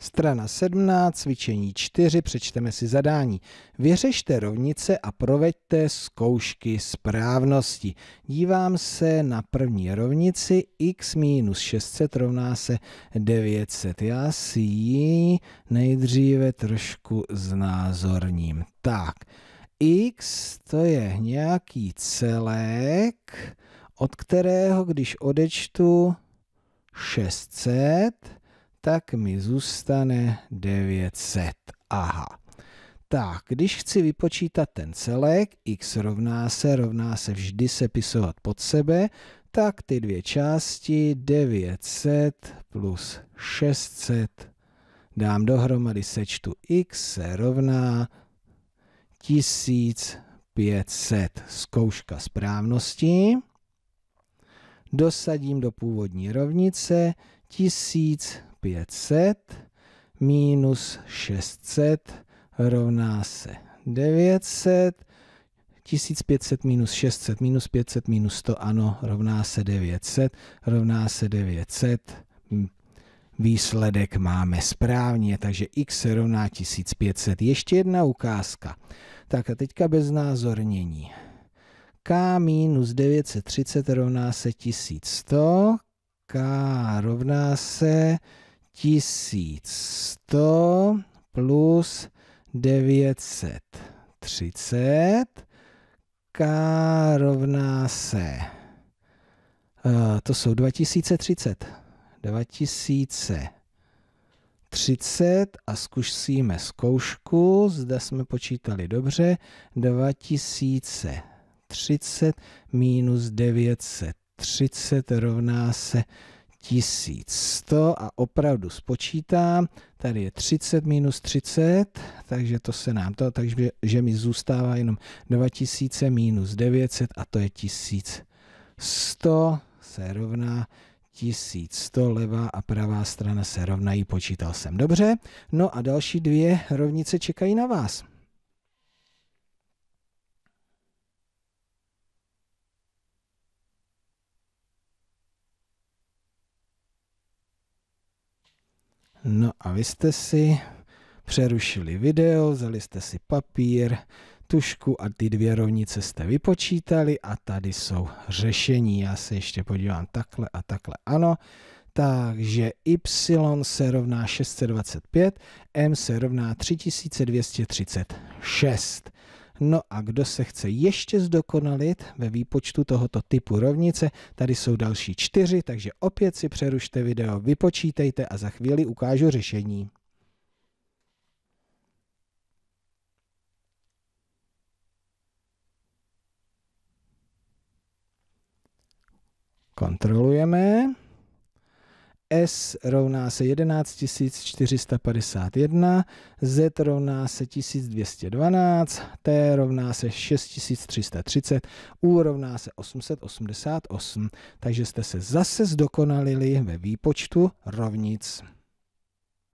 Strana 17, cvičení 4, přečteme si zadání. Vyřešte rovnice a proveďte zkoušky správnosti. Dívám se na první rovnici, x minus 600 rovná se 900. Já si ji nejdříve trošku znázorním. Tak, x to je nějaký celek, od kterého, když odečtu 600, tak mi zůstane 900. Aha. Tak, když chci vypočítat ten celek, x rovná se, rovná se vždy sepisovat pod sebe, tak ty dvě části 900 plus 600 dám dohromady sečtu x se rovná 1500. Zkouška správnosti. Dosadím do původní rovnice 1500 500 minus 600 rovná se 900. 1500 minus 600 minus 500 minus 100, ano, rovná se 900, rovná se 900. Hmm, výsledek máme správně, takže x se rovná 1500. Ještě jedna ukázka. Tak a teďka bez názornění. k minus 930 rovná se 1100, k rovná se 1100 plus 930 k rovná se, eh, to jsou 2030. 2030 a zkusíme zkoušku, zda jsme počítali dobře, 2030 minus 930 rovná se 1100 a opravdu spočítám, tady je 30 minus 30, takže to se nám to, takže že mi zůstává jenom 2000 minus 900 a to je 1100 se rovná 1100 levá a pravá strana se rovnají, počítal jsem dobře. No a další dvě rovnice čekají na vás. No a vy jste si přerušili video, vzali jste si papír, tušku a ty dvě rovnice jste vypočítali a tady jsou řešení. Já se ještě podívám takhle a takhle. Ano, takže y se rovná 625, m se rovná 3236. No a kdo se chce ještě zdokonalit ve výpočtu tohoto typu rovnice, tady jsou další čtyři, takže opět si přerušte video, vypočítejte a za chvíli ukážu řešení. Kontrolujeme. S rovná se 11 451, Z rovná se 1212, T rovná se 6330, U rovná se 888. Takže jste se zase zdokonalili ve výpočtu rovnic.